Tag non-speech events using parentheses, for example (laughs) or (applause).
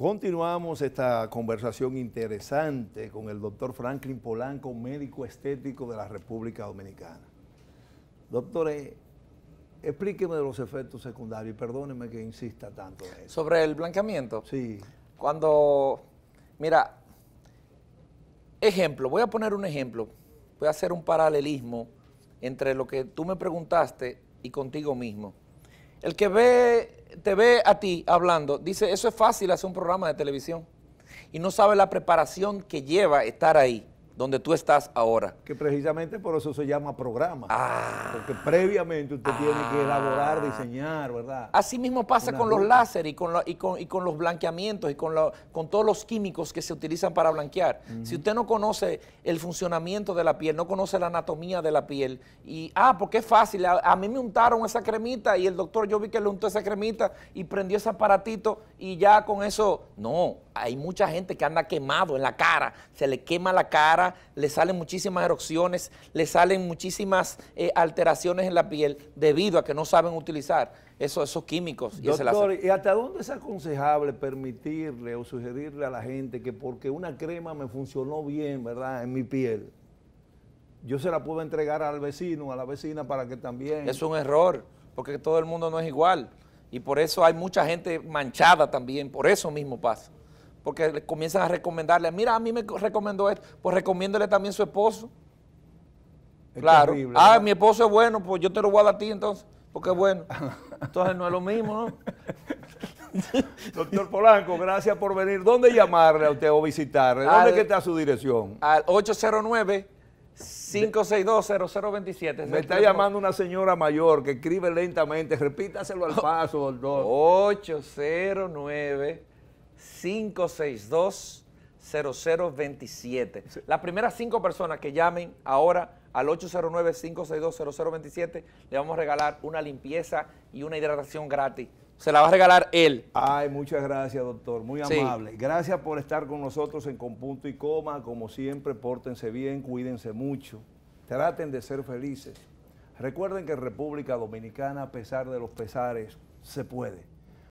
Continuamos esta conversación interesante con el doctor Franklin Polanco, médico estético de la República Dominicana. Doctor, eh, explíqueme de los efectos secundarios y perdóneme que insista tanto Sobre el blanqueamiento. Sí. Cuando, mira, ejemplo, voy a poner un ejemplo, voy a hacer un paralelismo entre lo que tú me preguntaste y contigo mismo. El que ve, te ve a ti hablando, dice, eso es fácil hacer un programa de televisión. Y no sabe la preparación que lleva estar ahí donde tú estás ahora. Que precisamente por eso se llama programa. Ah. porque previamente usted tiene que elaborar, ah. diseñar, ¿verdad? Así mismo pasa con los láser y con, los blanqueamientos y con, todos los químicos que se utilizan para blanquear. Si usted no conoce el funcionamiento de la piel, no conoce la anatomía de la piel, y, ah, porque es fácil, a, a mí me untaron esa cremita y el doctor yo vi que le untó esa cremita y prendió ese aparatito y ya con eso, no, hay mucha gente que anda quemado en la cara, se le quema la cara, le salen muchísimas erupciones, le salen muchísimas eh, alteraciones en la piel debido a que no saben utilizar esos, químicos. Y ¿y hasta dónde es aconsejable permitirle o sugerirle a la gente que porque una crema me funcionó bien, ¿verdad?, en mi piel, yo se la puedo entregar al vecino, a la vecina para que también... Es un error, porque todo el mundo no es igual. Y por eso hay mucha gente manchada también, por eso mismo pasa porque le comienzan a recomendarle, mira, a mí me recomendó esto, pues recomiéndole también su esposo. claro. ah, mi esposo es bueno, pues yo te lo voy a dar a ti entonces, porque es bueno. Entonces no es lo mismo, ¿no? (laughs) Doctor Polanco, gracias por venir. ¿Dónde llamarle a usted o visitarle? ¿Dónde está su dirección? Al 809 562-0027. Me está llamando una señora mayor que escribe lentamente. Repítaselo al oh. paso, doctor. 809 562 0027. Las primeras cinco personas que llamen ahora al 809-562-0027 le vamos a regalar una limpieza y una hidratación gratis. Se la va a regalar él. Ay, muchas gracias, doctor. Muy amable. Gracias por estar con nosotros en Compunto y Coma. Como siempre, pórtense bien, cuídense mucho. Traten de ser felices. Recuerden que en República Dominicana, a pesar de los pesares, se puede.